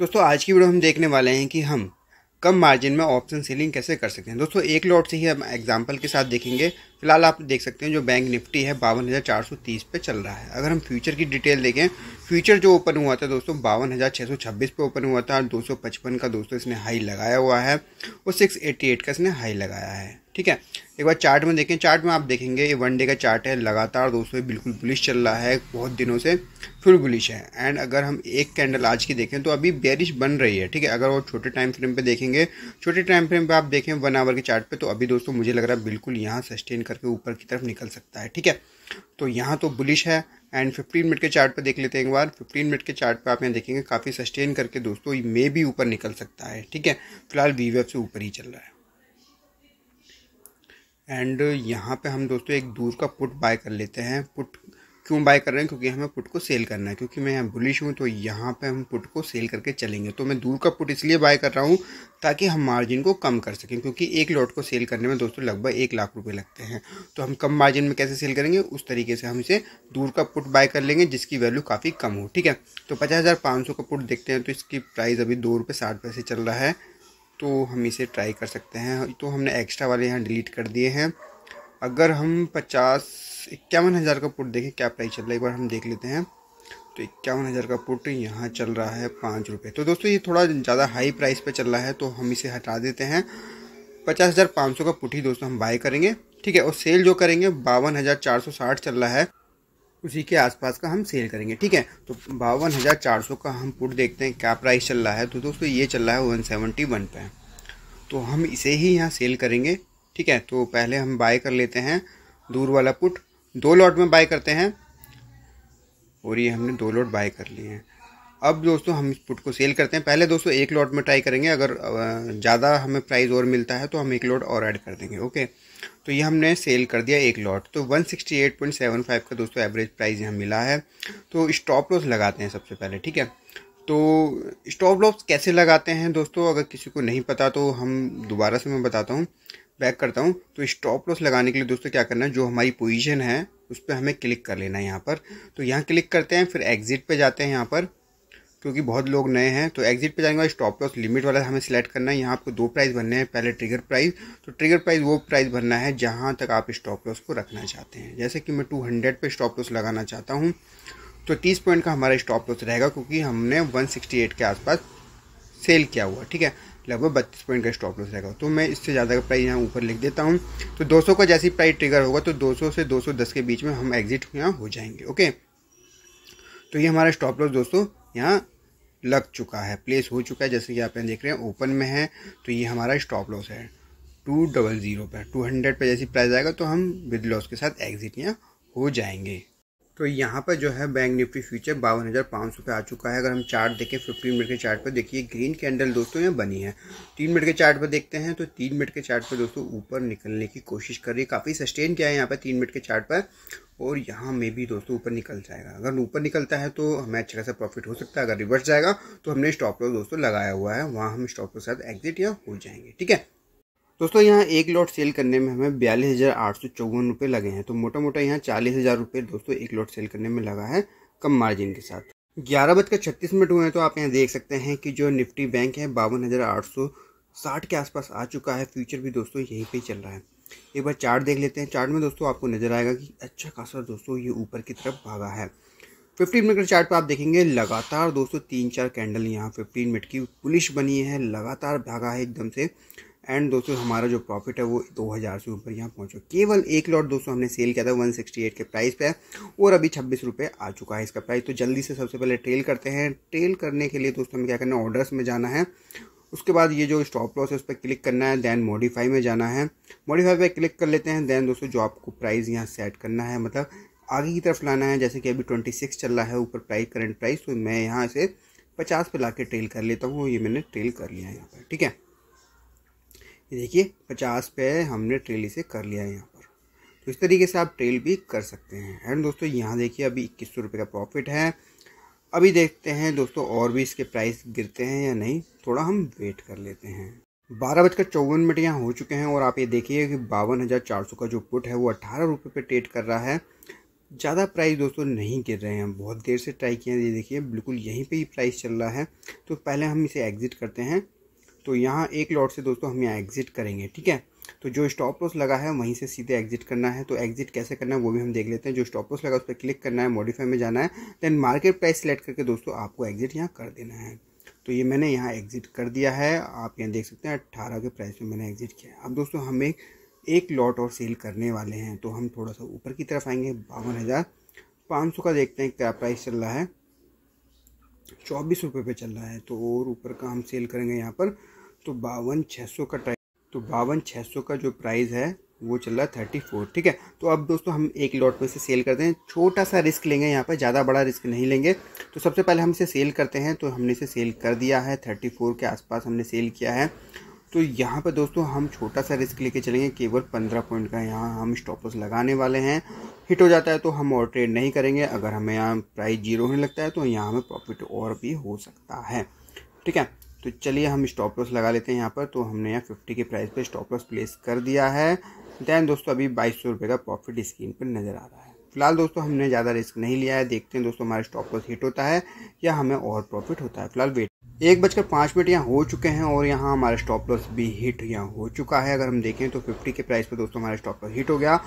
दोस्तों आज की वीडियो हम देखने वाले हैं कि हम कम मार्जिन में ऑप्शन सेलिंग कैसे कर सकते हैं दोस्तों एक लॉट से ही हम एग्जांपल के साथ देखेंगे फिलहाल आप देख सकते हैं जो बैंक निफ्टी है बावन हज़ार चार सौ तीस पे चल रहा है अगर हम फ्यूचर की डिटेल देखें फ्यूचर जो ओपन हुआ था दोस्तों बावन हज़ार छः सौ छब्बीस पे ओपन हुआ था और दो सौ पचपन का दोस्तों इसने हाई लगाया हुआ है और सिक्स एट्टी एट का इसने हाई लगाया है ठीक है एक बार चार्ट में देखें चार्ट में आप देखेंगे ये वन डे का चार्ट है लगातार दोस्तों बिल्कुल बुलिश चल रहा है बहुत दिनों से फुल बुलिश है एंड अगर हम एक कैंडल आज की देखें तो अभी बेरिश बन रही है ठीक है अगर वो छोटे टाइम फ्रेम पे देखेंगे छोटे टाइम फ्रेम पे आप देखें वन आवर के चार्ट पे तो अभी दोस्तों मुझे लग रहा है बिल्कुल यहाँ सस्टेन करके ऊपर की तरफ निकल सकता है ठीक है तो यहाँ तो बुलिश है एंड फिफ्टीन मिनट के चार्ट पर देख लेते हैं एक बार फिफ्टीन मिनट के चार्ट पर आप यहाँ देखेंगे काफ़ी सस्टेन करके दोस्तों मे भी ऊपर निकल सकता है ठीक है फिलहाल वी से ऊपर ही चल रहा है एंड यहाँ पे हम दोस्तों एक दूर का पुट बाय कर लेते हैं पुट क्यों बाय कर रहे हैं क्योंकि हमें पुट को सेल करना है क्योंकि मैं यहाँ बुलिश हूँ तो यहाँ पे हम पुट को सेल करके चलेंगे तो मैं दूर का पुट इसलिए बाय कर रहा हूँ ताकि हम मार्जिन को कम कर सकें क्योंकि एक लॉट को सेल करने में दोस्तों लगभग एक लाख रुपए लगते हैं तो हम कम मार्जिन में कैसे सेल करेंगे उस तरीके से हम इसे दूर का पुट बाय कर लेंगे जिसकी वैल्यू काफ़ी कम हो ठीक है तो पचास का पुट देखते हैं तो इसकी प्राइस अभी दो रुपये साठ चल रहा है तो हम इसे ट्राई कर सकते हैं तो हमने एक्स्ट्रा वाले यहाँ डिलीट कर दिए हैं अगर हम पचास इक्यावन हज़ार का पुट देखें क्या प्राइस चल रहा है एक बार हम देख लेते हैं तो इक्यावन हज़ार का पुट यहाँ चल रहा है पाँच रुपये तो दोस्तों ये थोड़ा ज़्यादा हाई प्राइस पे चल रहा है तो हम इसे हटा देते हैं पचास हज़ार पाँच सौ का पुट ही दोस्तों हम बाय करेंगे ठीक है और सेल जो करेंगे बावन हज़ार चार सौ साठ चल रहा है उसी के आसपास का हम सेल करेंगे ठीक है तो बावन हज़ार चार सौ का हम पुट देखते हैं क्या प्राइस चल रहा है तो दोस्तों ये चल रहा है वन सेवेंटी वन पे तो हम इसे ही यहाँ सेल करेंगे ठीक है तो पहले हम बाय कर लेते हैं दूर वाला पुट दो लॉट में बाय करते हैं और ये हमने दो लॉट बाय कर लिए हैं अब दोस्तों हम इस पुट को सेल करते हैं पहले दोस्तों एक लॉट में ट्राई करेंगे अगर ज़्यादा हमें प्राइस और मिलता है तो हम एक लॉट और ऐड कर देंगे ओके तो ये हमने सेल कर दिया एक लॉट तो 168.75 का दोस्तों एवरेज प्राइस यहाँ मिला है तो स्टॉप लॉस लगाते हैं सबसे पहले ठीक है तो स्टॉप लॉस कैसे लगाते हैं दोस्तों अगर किसी को नहीं पता तो हम दोबारा से मैं बताता हूँ बैक करता हूँ तो स्टॉप लॉस लगाने के लिए दोस्तों क्या करना है जो हमारी पोजिशन है उस पर हमें क्लिक कर लेना है यहाँ पर तो यहाँ क्लिक करते हैं फिर एग्जिट पर जाते हैं यहाँ पर क्योंकि बहुत लोग नए हैं तो एग्जिट पे जाएंगे और स्टॉप लॉस लिमिट वाला हमें सेलेक्ट करना है यहाँ आपको दो प्राइस भरने हैं पहले ट्रिगर प्राइस तो ट्रिगर प्राइस वो प्राइस भरना है जहाँ तक आप स्टॉप लॉस को रखना चाहते हैं जैसे कि मैं टू हंड्रेड पर स्टॉप लॉस लगाना चाहता हूँ तो तीस पॉइंट का हमारा स्टॉप लॉस रहेगा क्योंकि हमने वन सिक्सटी एट के आसपास सेल किया हुआ ठीक है लगभग बत्तीस पॉइंट का स्टॉप लॉस रहेगा तो मैं इससे ज़्यादा का प्राइस यहाँ ऊपर लिख देता हूँ तो सौ का जैसी प्राइस ट्रिगर होगा तो सौ से दस के बीच में हम एग्जिट यहाँ हो जाएंगे ओके तो ये हमारा स्टॉप लॉस दोस्तों यहाँ लग चुका है प्लेस हो चुका है जैसे कि आप यहाँ देख रहे हैं ओपन में है तो ये हमारा स्टॉप लॉस है टू डबल ज़ीरो पर टू हंड्रेड पर जैसे प्राइस आएगा तो हम विद लॉस के साथ एग्जिट यहाँ हो जाएंगे तो यहाँ पर जो है बैंक निफ्टी फ्यूचर बावन हज़ार पाँच सौ पे आ चुका है अगर हम चार्ट देखें फिफ्टीन मिनट के चार्ट पर देखिए ग्रीन कैंडल दोस्तों यहाँ बनी है तीन मिनट के चार्ट पर देखते हैं तो तीन मिनट के चार्ट पर दोस्तों ऊपर निकलने की कोशिश कर रही है काफ़ी सस्टेन किया है यहाँ पर तीन मिनट के चार्ट पर और यहाँ में भी दोस्तों ऊपर निकल जाएगा अगर ऊपर निकलता है तो हमें अच्छा खासा प्रॉफिट हो सकता है अगर रिवर्स जाएगा तो हमने स्टॉप लॉस दोस्तों लगाया हुआ है वहाँ हम स्टॉप लॉस के साथ एग्जिट या हो जाएंगे ठीक है दोस्तों यहाँ एक लॉट सेल करने में हमें बयालीस हज़ार आठ सौ चौवन रुपये लगे हैं तो मोटा मोटा यहाँ चालीस हज़ार रुपये दोस्तों एक लॉट सेल करने में लगा है कम मार्जिन के साथ ग्यारह बजकर छत्तीस मिनट हुए हैं तो आप यहाँ देख सकते हैं कि जो निफ्टी बैंक है बावन हज़ार आठ सौ साठ के आसपास आ चुका है फ्यूचर भी दोस्तों यहीं पे चल रहा है एक बार चार्ट देख लेते हैं चार्ट में दोस्तों आपको नज़र आएगा कि अच्छा खासा दोस्तों ये ऊपर की तरफ भागा है फिफ्टीन मिनट के चार्ट पर आप देखेंगे लगातार दोस्तों तीन चार कैंडल यहाँ फिफ्टीन मिनट की पुलिस बनी है लगातार भागा है एकदम से एंड दोस्तों हमारा जो प्रॉफिट है वो दो हज़ार से ऊपर यहाँ पहुँचा केवल एक लॉट दोस्तों हमने सेल किया था वन सिक्सटी एट के प्राइस पे और अभी छब्बीस रुपये आ चुका है इसका प्राइस तो जल्दी से सबसे पहले ट्रेल करते हैं ट्रेल करने के लिए दोस्तों हमें क्या करना है ऑर्डर्स में जाना है उसके बाद ये जो स्टॉप लॉस है उस पर क्लिक करना है दैन मॉडिफाई में जाना है मॉडिफाई पर क्लिक कर लेते हैं दैन दोस्तों जो आपको प्राइस यहाँ सेट करना है मतलब आगे की तरफ लाना है जैसे कि अभी ट्वेंटी सिक्स चल रहा है ऊपर प्राइस करंट प्राइस तो मैं यहाँ से पचास पे ला के ट्रेल कर लेता हूँ ये मैंने ट्रेल कर लिया है यहाँ पर ठीक है ये देखिए पचास पे हमने ट्रेल इसे कर लिया है यहाँ पर तो इस तरीके से आप ट्रेल भी कर सकते हैं एंड दोस्तों यहाँ देखिए अभी इक्कीस सौ रुपये का प्रॉफिट है अभी देखते हैं दोस्तों और भी इसके प्राइस गिरते हैं या नहीं थोड़ा हम वेट कर लेते हैं बारह बजकर चौवन मिनट यहाँ हो चुके हैं और आप ये देखिए कि बावन हज़ार चार सौ का जो पुट है वो अट्ठारह रुपये पर ट्रेड कर रहा है ज़्यादा प्राइस दोस्तों नहीं गिर रहे हैं बहुत देर से ट्राई हैं ये देखिए बिल्कुल यहीं पे ही प्राइस चल रहा है तो पहले हम इसे एग्ज़िट करते हैं तो यहाँ एक लॉट से दोस्तों हम यहाँ एग्जिट करेंगे ठीक है तो जो स्टॉप लॉस लगा है वहीं से सीधे एग्जिट करना है तो एग्जिट कैसे करना है वो भी हम देख लेते हैं जो स्टॉप लॉस लगा उस पर क्लिक करना है मॉडिफाई में जाना है देन मार्केट प्राइस सेलेक्ट करके दोस्तों आपको एग्जिट यहाँ कर देना है तो ये मैंने यहाँ एग्जिट कर दिया है आप यहाँ देख सकते हैं अट्ठारह के प्राइस में मैंने एग्जिट किया है अब दोस्तों हम एक एक लॉट और सेल करने वाले हैं तो हम थोड़ा सा ऊपर की तरफ आएंगे बावन हज़ार पाँच सौ का देखते हैं क्या प्राइस चल रहा है चौबीस रुपये पे चल रहा है तो और ऊपर का हम सेल करेंगे यहाँ पर तो बावन छः सौ का टाइम तो बावन छः सौ का जो प्राइस है वो चल रहा है थर्टी फोर ठीक है तो अब दोस्तों हम एक लॉट में से सेल करते हैं छोटा सा रिस्क लेंगे यहाँ पर ज़्यादा बड़ा रिस्क नहीं लेंगे तो सबसे पहले हम इसे सेल करते हैं तो हमने इसे सेल कर दिया है थर्टी फोर के आसपास हमने सेल किया है तो यहाँ पर दोस्तों हम छोटा सा रिस्क लेके चलेंगे केवल पंद्रह पॉइंट का यहाँ हम स्टॉपर्स लगाने वाले हैं हिट हो जाता है तो हम और ट्रेड नहीं करेंगे अगर हमें यहाँ प्राइस जीरो होने लगता है तो यहाँ हमें प्रॉफिट और भी हो सकता है ठीक है तो चलिए हम स्टॉप लॉस लगा लेते हैं यहाँ पर तो हमने यहाँ फिफ्टी के प्राइस पर स्टॉप लॉस प्लेस कर दिया है दैन दोस्तों अभी बाईस सौ रुपये का प्रॉफिट स्क्रीन पर नज़र आ रहा है फिलहाल दोस्तों हमने ज़्यादा रिस्क नहीं लिया है देखते हैं दोस्तों हमारा स्टॉप लॉस हिट होता है या हमें और प्रॉफिट होता है फिलहाल वेट एक बजकर पाँच मिनट यहाँ हो चुके हैं और यहाँ हमारा स्टॉप लॉस भी हिट यहाँ हो चुका है अगर हम देखें तो 50 के प्राइस पे दोस्तों हमारा स्टॉप लॉस हिट हो गया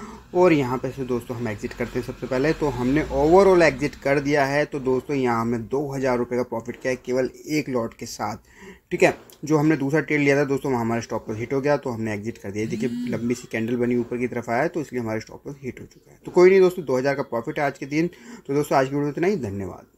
और यहाँ पे से दोस्तों हम एग्जिट करते हैं सबसे पहले तो हमने ओवरऑल एग्जिट कर दिया है तो दोस्तों यहाँ हमें दो हज़ार रुपये का प्रॉफिट किया है केवल एक लॉट के साथ ठीक है जो हमने दूसरा ट्रेड लिया था दोस्तों वहाँ हमारा स्टॉप लॉस हिट हो गया तो हमने एग्जिट कर दिया देखिए लंबी सी कैंडल बनी ऊपर की तरफ आया तो इसलिए हमारा स्टॉप लॉस हिट हो चुका है तो कोई नहीं दोस्तों दो का प्रॉफिट है आज के दिन तो दोस्तों आज की वीडियो इतना ही धन्यवाद